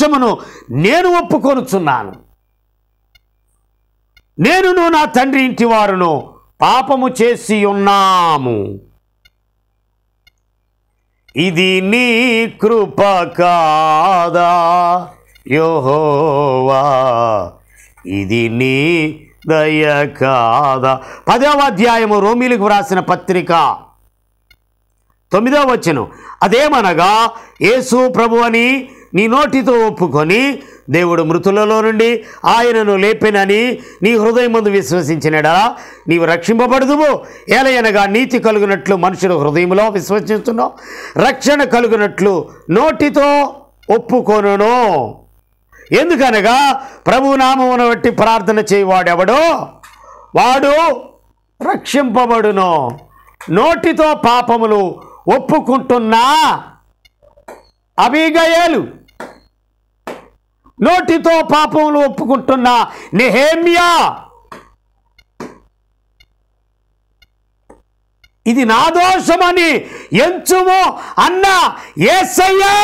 సత్యమును నేను ఒప్పుకొనుచున్నాను నేనును నా తండ్రి ఇంటి వారును పాపము చేసి ఉన్నాము ఇది నీ కృప కాదా యోహోవా ఇది నీ దయ కాదా పదవ అధ్యాయము రోమిలకు వ్రాసిన పత్రిక తొమ్మిదవ వచ్చను అదేమనగా యేసు ప్రభు అని నీ నోటితో ఒప్పుకొని దేవుడు మృతులలో నుండి ఆయనను లేపెనని నీ ముందు విశ్వసించినడా నీవు రక్షింపబడదువు ఏలయనగా నీతి కలుగునట్లు మనుషుల హృదయంలో విశ్వసిస్తున్నావు రక్షణ కలుగునట్లు నోటితో ఒప్పుకొనును ఎందుకనగా ప్రభు నామమును బట్టి ప్రార్థన చేయవాడెవడో వాడు రక్షింపబడును నోటితో పాపములు ఒప్పుకుంటున్నా అబిగయలు నోటితో పాపములు ఒప్పుకుంటున్న నెహేమియా ఇది నా దోషమని ఎంచుము అన్న ఏసయ్యా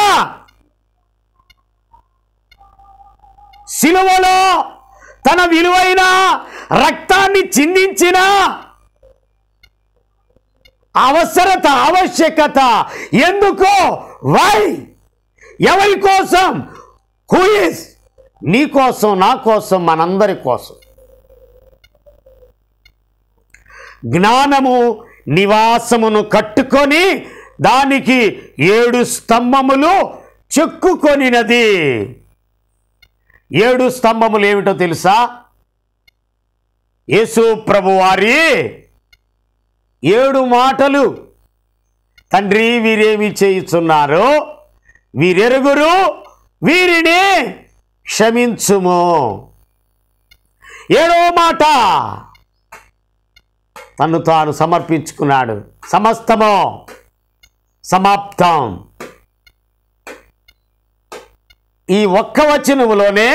సిలువలో తన విలువైన రక్తాన్ని చిందించిన అవసరత ఆవశ్యకత ఎందుకు వై ఎవరి కోసం హూఈస్ నీ కోసం నా కోసం మనందరి కోసం జ్ఞానము నివాసమును కట్టుకొని దానికి ఏడు స్తంభములు చెక్కుకొనినది ఏడు స్తంభములు ఏమిటో తెలుసా యేసు ప్రభువారి ఏడు మాటలు తండ్రి వీరేమి చేయుచున్నారు వీరెరుగురు వీరిని క్షమించుము ఏడో మాట తను తాను సమర్పించుకున్నాడు సమస్తము సమాప్తం ఈ ఒక్క వచనములోనే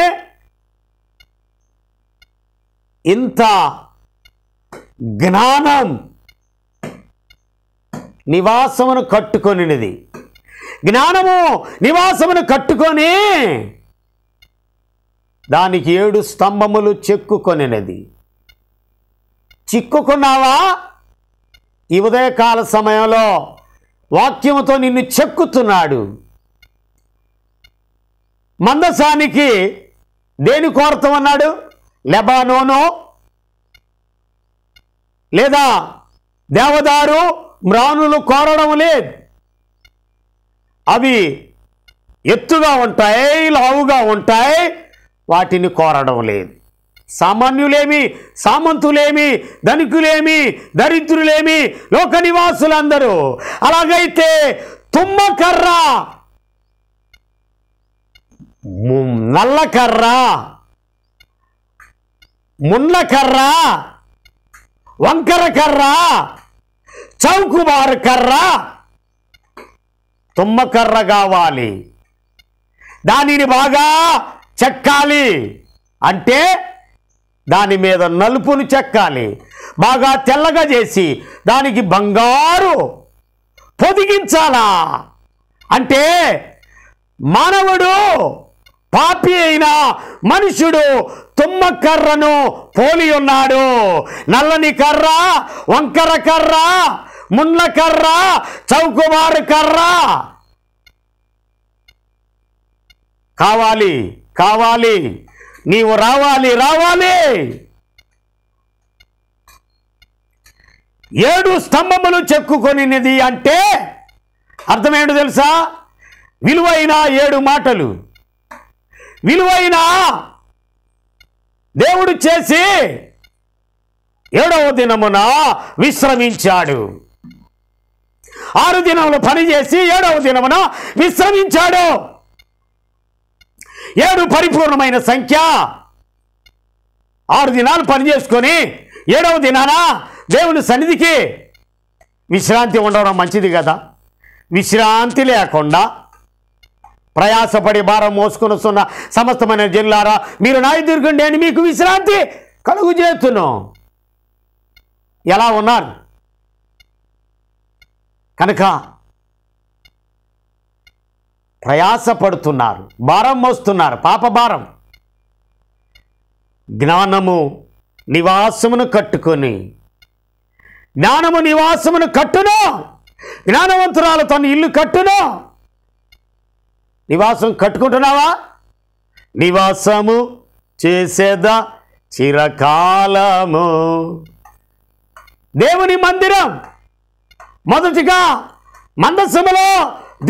ఇంత జ్ఞానం నివాసమును కట్టుకొనిది జ్ఞానము నివాసమును కట్టుకొని దానికి ఏడు స్తంభములు చెక్కుకొనినది చిక్కుకున్నావా ఈ ఉదయకాల సమయంలో వాక్యముతో నిన్ను చెక్కుతున్నాడు మందసానికి దేని కోరతామన్నాడు లెబానోను లేదా దేవదారు మ్రానులు కోరడం లేదు అవి ఎత్తుగా ఉంటాయి లావుగా ఉంటాయి వాటిని కోరడం లేదు సామాన్యులేమి సామంతులేమి ధనికులేమి దరిద్రులేమి లోక నివాసులందరూ అలాగైతే తుమ్మకర్ర నల్లకర్ర మున్నకర్ర వంకర కర్ర చౌకుబారు కర్ర తుమ్మకర్ర కావాలి దానిని బాగా చెక్కాలి అంటే దాని మీద నలుపును చెక్కాలి బాగా తెల్లగా చేసి దానికి బంగారు పొదిగించాలా అంటే మానవుడు పాపి అయిన మనుషుడు తుమ్మ కర్రను పోలి ఉన్నాడు నల్లని కర్ర వంకర కర్ర ముండ్ల కర్ర చౌకుమారు కర్ర కావాలి కావాలి నీవు రావాలి రావాలి ఏడు స్తంభములు చెక్కుకొనినది అంటే అర్థమేంటో తెలుసా విలువైన ఏడు మాటలు విలువైన దేవుడు చేసి ఏడవ దినమున విశ్రమించాడు ఆరు దినములు పనిచేసి ఏడవ దినమున విశ్రమించాడు ఏడు పరిపూర్ణమైన సంఖ్య ఆరు దినాలు పనిచేసుకొని ఏడవ దినాన దేవుని సన్నిధికి విశ్రాంతి ఉండడం మంచిది కదా విశ్రాంతి లేకుండా ప్రయాసపడి భారం మోసుకుని వస్తున్న సమస్తమైన జిల్లారా మీరు నా ఎదుర్కొని అని మీకు విశ్రాంతి కలుగు చేస్తున్నాం ఎలా ఉన్నారు కనుక ప్రయాసపడుతున్నారు భారం మోస్తున్నారు పాపభారం జ్ఞానము నివాసమును కట్టుకొని జ్ఞానము నివాసమును కట్టును జ్ఞానవంతురాలు తన ఇల్లు కట్టును నివాసం కట్టుకుంటున్నావా నివాసము చేసేదా చిరకాలము దేవుని మందిరం మొదటిగా మందసములో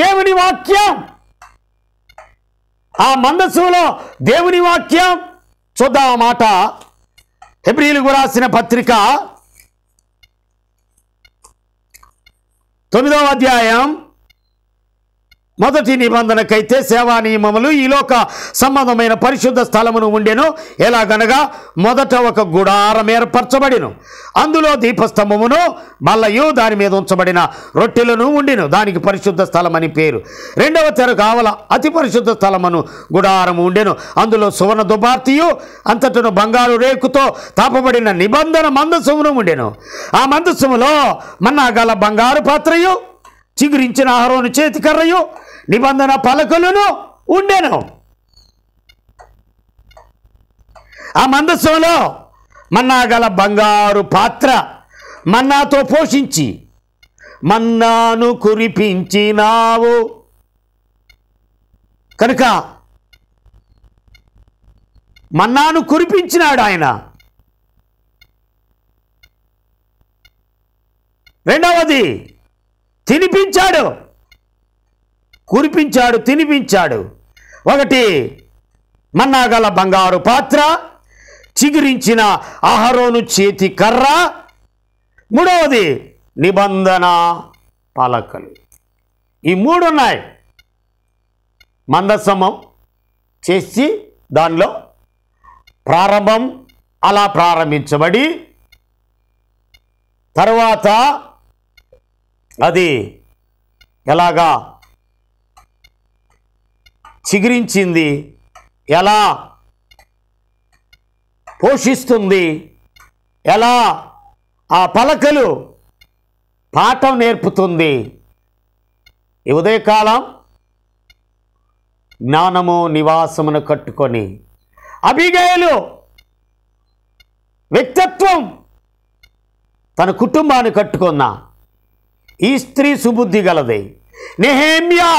దేవుని వాక్యం ఆ మందస్సులో దేవుని వాక్యం చూద్దాం మాట ఎబ్రిలు రాసిన పత్రిక తొమ్మిదవ అధ్యాయం మొదటి నిబంధనకైతే సేవా నియమములు ఈలోక సంబంధమైన పరిశుద్ధ స్థలమును ఉండెను ఎలాగనగా మొదట ఒక గుడారం ఏర్పరచబడిను అందులో దీపస్తంభమును బల్లయు దాని మీద ఉంచబడిన రొట్టెలను ఉండిను దానికి పరిశుద్ధ స్థలం అని పేరు రెండవ తెర కావల అతి పరిశుద్ధ స్థలమును గుడారము ఉండెను అందులో సువర్ణ దుబార్తీయు అంతటను బంగారు రేకుతో తాపబడిన నిబంధన మందసమును ఉండెను ఆ మందసములో మన్నాగల బంగారు పాత్రయు చిగురించిన ఆహారం చేతికర్రయు నిబంధన పలకలను ఉండెను ఆ మందస్సులో మన్నా గల బంగారు పాత్ర మన్నాతో పోషించి మన్నాను కురిపించినావు కనుక మన్నాను కురిపించినాడు ఆయన రెండవది తినిపించాడు కురిపించాడు తినిపించాడు ఒకటి మన్నాగల బంగారు పాత్ర చిగురించిన అహరోను చేతి కర్ర మూడవది నిబంధన పలకలు ఈ మూడు ఉన్నాయి మందసమం చేసి దానిలో ప్రారంభం అలా ప్రారంభించబడి తర్వాత అది ఎలాగా చిగిరించింది ఎలా పోషిస్తుంది ఎలా ఆ పలకలు పాఠం నేర్పుతుంది ఈ ఉదయకాలం జ్ఞానము నివాసమును కట్టుకొని అభిగయలు వ్యక్తిత్వం తన కుటుంబాన్ని కట్టుకున్నా ఈ స్త్రీ సుబుద్ధి గలది నెహేమ్యా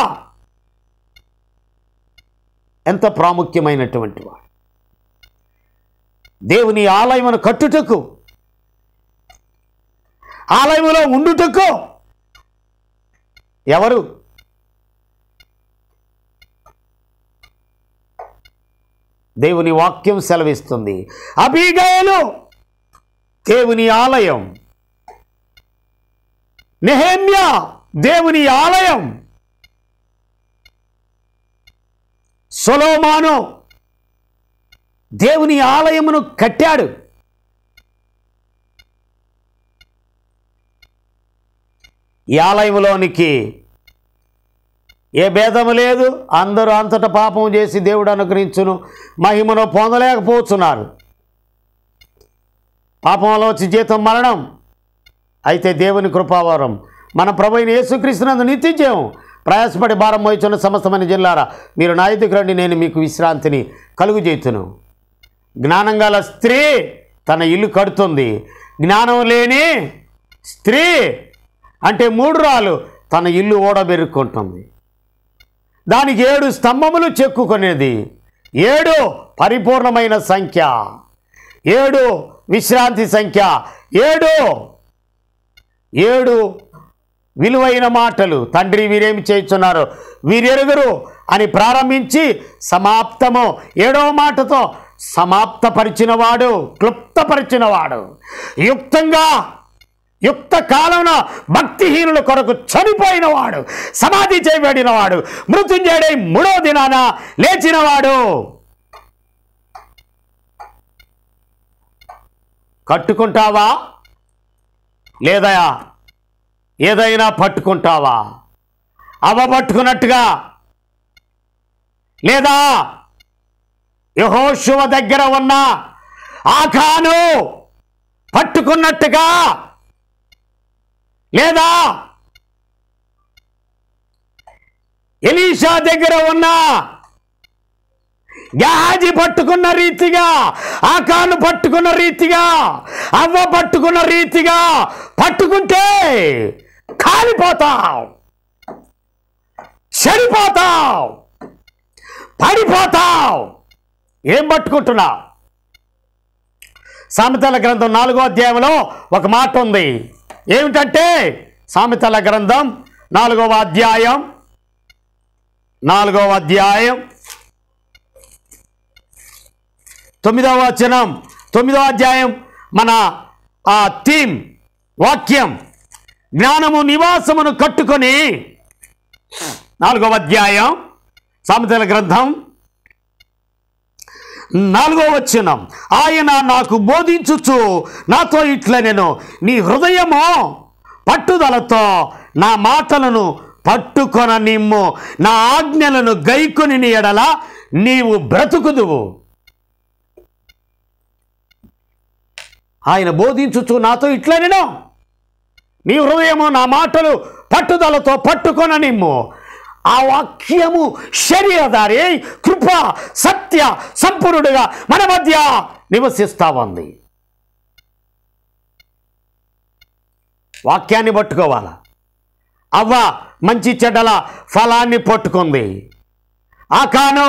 ఎంత ప్రాముఖ్యమైనటువంటి వాడు దేవుని ఆలయమును కట్టుటకు ఆలయములో ఉండుటకు ఎవరు దేవుని వాక్యం సెలవిస్తుంది అభిగయలు దేవుని ఆలయం నెహేమ్యా దేవుని ఆలయం సొలోమాను దేవుని ఆలయమును కట్టాడు ఈ ఆలయంలోనికి ఏ భేదము లేదు అందరూ అంతట పాపం చేసి దేవుడు అనుగ్రహించును మహిమను పొందలేకపోతున్నారు పాపంలో వచ్చి జీతం మరణం అయితే దేవుని కృపావరం మన ప్రభుైన యేసుక్రీస్తునందు నిత్యజయం ప్రయాసపడి భారం మోయిచున్న సమస్తమైన జిల్లారా మీరు నా రండి నేను మీకు విశ్రాంతిని కలుగు చేతును జ్ఞానం గల స్త్రీ తన ఇల్లు కడుతుంది జ్ఞానం లేని స్త్రీ అంటే మూడు రాళ్ళు తన ఇల్లు ఓడబెరుక్కుంటుంది దానికి ఏడు స్తంభములు చెక్కుకునేది ఏడు పరిపూర్ణమైన సంఖ్య ఏడు విశ్రాంతి సంఖ్య ఏడు ఏడు విలువైన మాటలు తండ్రి వీరేమి చేస్తున్నారు వీరెరుగురు అని ప్రారంభించి సమాప్తము ఏడవ మాటతో సమాప్తపరిచినవాడు క్లుప్తపరిచినవాడు యుక్తంగా యుక్త కాలంలో భక్తిహీనుల కొరకు చనిపోయినవాడు సమాధి చేయబడినవాడు మృత్యుంజయుడై మూడో దినాన లేచినవాడు కట్టుకుంటావా లేదా ఏదైనా పట్టుకుంటావా అవ పట్టుకున్నట్టుగా లేదా యహోశువ దగ్గర ఉన్న ఆఖాను పట్టుకున్నట్టుగా లేదా ఎలీషా దగ్గర ఉన్న గహాజీ పట్టుకున్న రీతిగా ఆకాను పట్టుకున్న రీతిగా అవ్వ పట్టుకున్న రీతిగా పట్టుకుంటే కాలిపోతావు చనిపోతావు పడిపోతావు ఏం పట్టుకుంటున్నా సామెతల గ్రంథం నాలుగో అధ్యాయంలో ఒక మాట ఉంది ఏమిటంటే సామెతల గ్రంథం నాలుగవ అధ్యాయం నాలుగవ అధ్యాయం తొమ్మిదవ వచనం తొమ్మిదవ అధ్యాయం మన ఆ థీమ్ వాక్యం జ్ఞానము నివాసమును కట్టుకొని నాలుగవ అధ్యాయం సామెతల గ్రంథం నాలుగో వచనం ఆయన నాకు బోధించుచు నాతో ఇట్లా నేను నీ హృదయము పట్టుదలతో నా మాటలను పట్టుకొన నిమ్ము నా ఆజ్ఞలను గైకొని ఎడల నీవు బ్రతుకుదువు ఆయన బోధించుచు నాతో నేను నీ హృదయము నా మాటలు పట్టుదలతో నిమ్ము ఆ వాక్యము శరీరధారి కృప సత్య సంపూర్ణుడుగా మన మధ్య నివసిస్తా ఉంది వాక్యాన్ని పట్టుకోవాలా అవ్వ మంచి చెడ్డల ఫలాన్ని పట్టుకుంది ఆ కాను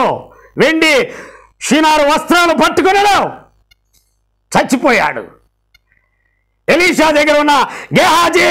వెండి క్షీణారు వస్త్రాలు పట్టుకున్నాడు చచ్చిపోయాడు ಎಲೀಶಾ ದೇಗರವನ್ನ ಗೆ ಹಾಜಿ